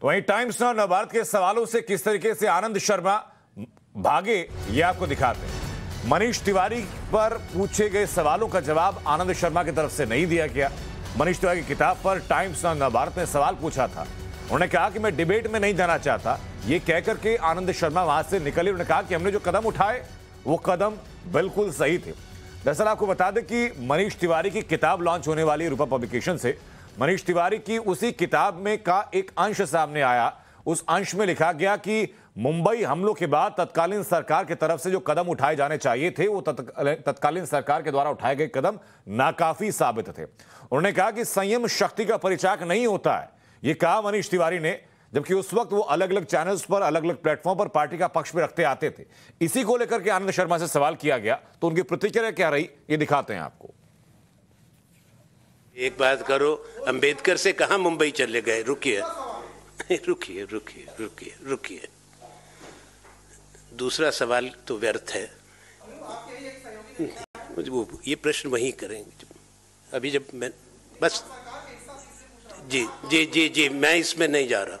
तो वहीं टाइम्स ने नवभारत के सवालों से किस तरीके से आनंद शर्मा भागे ये आपको दिखाते हैं मनीष तिवारी पर पूछे गए सवालों का जवाब आनंद शर्मा की तरफ से नहीं दिया गया मनीष तिवारी की किताब पर टाइम्स ऑफ नवभारत ने सवाल पूछा था उन्होंने कहा कि मैं डिबेट में नहीं जाना चाहता ये कहकर के आनंद शर्मा वहां से निकले उन्होंने कहा कि हमने जो कदम उठाए वो कदम बिल्कुल सही थे दरअसल आपको बता दें कि मनीष तिवारी की किताब लॉन्च होने वाली रूपा पब्लिकेशन से मनीष तिवारी की उसी किताब में का एक अंश सामने आया उस अंश में लिखा गया कि मुंबई हमलों के बाद तत्कालीन सरकार की तरफ से जो कदम उठाए जाने चाहिए थे वो तत्कालीन सरकार के द्वारा उठाए गए कदम नाकाफी साबित थे उन्होंने कहा कि संयम शक्ति का परिचायक नहीं होता है ये कहा मनीष तिवारी ने जबकि उस वक्त वो अलग अलग चैनल्स पर अलग अलग प्लेटफॉर्म पर पार्टी का पक्ष में रखते आते थे इसी को लेकर के आनंद शर्मा से सवाल किया गया तो उनकी प्रतिक्रिया क्या रही ये दिखाते हैं आपको एक बात करो अंबेडकर से कहा मुंबई चले गए रुकिए रुकिए रुकिए रुकिए रुकिए दूसरा सवाल तो व्यर्थ है वो ये प्रश्न वहीं करेंगे अभी जब मैं बस जी जी जी जी मैं इसमें नहीं जा रहा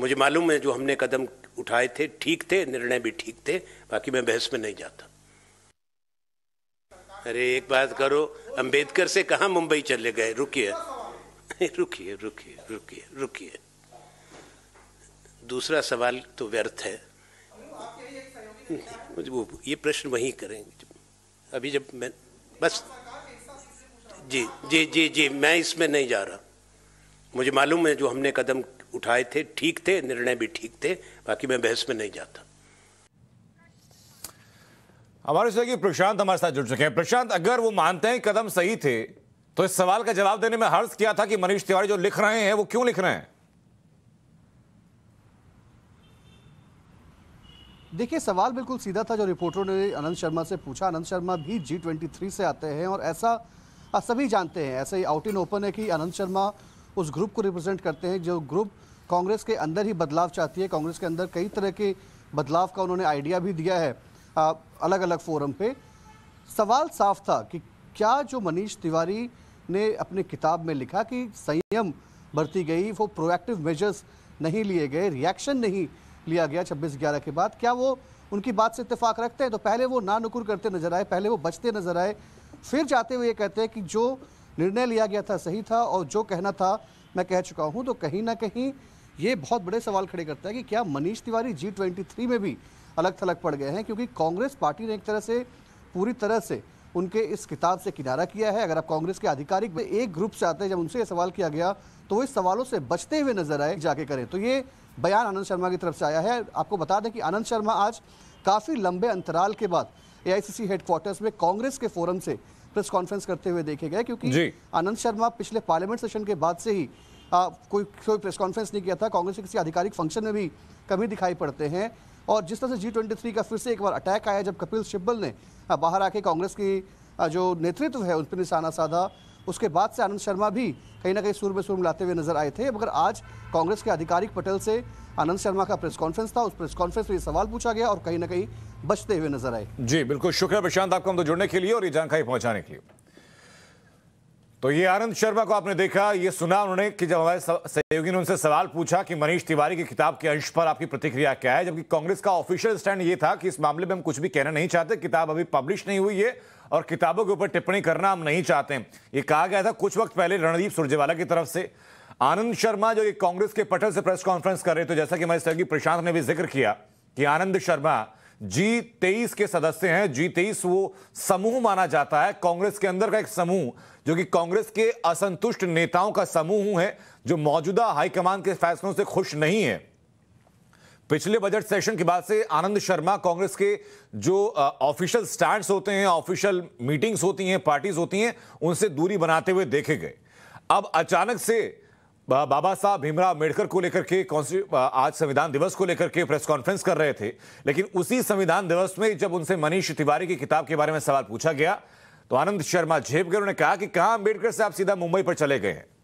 मुझे मालूम है जो हमने कदम उठाए थे ठीक थे निर्णय भी ठीक थे बाकी मैं बहस में नहीं जाता अरे एक बात करो अंबेडकर से कहा मुंबई चले गए रुकिए रुकिए रुकिए रुकिए रुकिए दूसरा सवाल तो व्यर्थ है वो ये प्रश्न वहीं करेंगे अभी जब मैं बस जी जी जी जी मैं इसमें नहीं जा रहा मुझे मालूम है जो हमने कदम उठाए थे ठीक थे निर्णय भी ठीक थे बाकी मैं बहस में नहीं जाता हमारे सहयोगी प्रशांत हमारे साथ जुड़ चुके हैं प्रशांत अगर वो मानते हैं कदम सही थे तो इस सवाल का जवाब देने में हर्ष किया था कि मनीष तिवारी जो लिख रहे हैं वो क्यों लिख रहे हैं देखिए सवाल बिल्कुल सीधा था जो रिपोर्टरों ने अनंत शर्मा से पूछा अनंत शर्मा भी जी ट्वेंटी थ्री से आते हैं और ऐसा हाँ, सभी जानते हैं ऐसे ही आउट इन ओपन है कि अनंत शर्मा उस ग्रुप को रिप्रेजेंट करते हैं जो ग्रुप कांग्रेस के अंदर ही बदलाव चाहती है कांग्रेस के अंदर कई तरह के बदलाव का उन्होंने आइडिया भी दिया है अलग अलग फोरम पे सवाल साफ था कि क्या जो मनीष तिवारी ने अपने किताब में लिखा कि संयम बरती गई वो प्रोएक्टिव मेजर्स नहीं लिए गए रिएक्शन नहीं लिया गया छब्बीस ग्यारह के बाद क्या वो उनकी बात से इतफाक रखते हैं तो पहले वो ना नुकुर करते नजर आए पहले वो बचते नजर आए फिर जाते हुए ये कहते हैं कि जो निर्णय लिया गया था सही था और जो कहना था मैं कह चुका हूँ तो कहीं ना कहीं ये बहुत बड़े सवाल खड़े करता है कि क्या मनीष तिवारी जी ट्वेंटी में भी अलग थलग पड़ गए हैं क्योंकि कांग्रेस पार्टी ने एक तरह से पूरी तरह से उनके इस किताब से किनारा किया है अगर आप कांग्रेस के आधिकारिक में एक ग्रुप से आते हैं जब उनसे ये सवाल किया गया तो वो इस सवालों से बचते हुए नजर आए जाके करें तो ये बयान आनंद शर्मा की तरफ से आया है आपको बता दें कि आनंद शर्मा आज काफ़ी लंबे अंतराल के बाद एआईसीसी हेडक्वार्टर्स में कांग्रेस के फोरम से प्रेस कॉन्फ्रेंस करते हुए देखे गए क्योंकि आनंद शर्मा पिछले पार्लियामेंट सेशन के बाद से ही आ, कोई कोई प्रेस कॉन्फ्रेंस नहीं किया था कांग्रेस के किसी आधिकारिक फंक्शन में भी कमी दिखाई पड़ते हैं और जिस तरह से जी थ्री का फिर से एक बार अटैक आया जब कपिल सिब्बल ने हाँ, बाहर आके कांग्रेस की हाँ, जो नेतृत्व है उन पर निशाना साधा उसके बाद से आनंद शर्मा भी कहीं ना कहीं सुर में सुर मिलाते हुए नजर आए थे मगर आज कांग्रेस के आधिकारिक पटल से आनंद शर्मा का प्रेस कॉन्फ्रेंस था उस प्रेस कॉन्फ्रेंस में ये सवाल पूछा गया और कहीं ना कहीं बचते हुए नजर आए जी बिल्कुल शुक्रिया प्रशांत आपको हम तो जुड़ने के लिए और ये जानकारी पहुंचाने के लिए तो ये आनंद शर्मा को आपने देखा ये सुना उन्होंने कि जब हमारे सहयोगी ने उनसे सवाल पूछा कि मनीष तिवारी की किताब के अंश पर आपकी प्रतिक्रिया क्या है जबकि कांग्रेस का ऑफिशियल स्टैंड ये था कि इस मामले में हम कुछ भी कहना नहीं चाहते किताब अभी पब्लिश नहीं हुई है और किताबों के ऊपर टिप्पणी करना हम नहीं चाहते ये कहा गया था कुछ वक्त पहले रणदीप सुरजेवाला की तरफ से आनंद शर्मा जो एक कांग्रेस के पटल से प्रेस कॉन्फ्रेंस कर रहे थे जैसा कि हमारे सहयोगी प्रशांत ने भी जिक्र किया कि आनंद शर्मा जी तेईस के सदस्य हैं जी तेईस वो समूह माना जाता है कांग्रेस के अंदर का एक समूह जो कि कांग्रेस के असंतुष्ट नेताओं का समूह है जो मौजूदा हाईकमान के फैसलों से खुश नहीं है पिछले बजट सेशन के बाद से आनंद शर्मा कांग्रेस के जो ऑफिशियल स्टैंड होते हैं ऑफिशियल मीटिंग्स होती हैं पार्टीज होती हैं उनसे दूरी बनाते हुए देखे गए अब अचानक से बाबा साहब भीमराव अम्बेडकर को लेकर के आज संविधान दिवस को लेकर के प्रेस कॉन्फ्रेंस कर रहे थे लेकिन उसी संविधान दिवस में जब उनसे मनीष तिवारी की किताब के बारे में सवाल पूछा गया तो आनंद शर्मा झेप गए उन्होंने कहा कि कहा अम्बेडकर से आप सीधा मुंबई पर चले गए हैं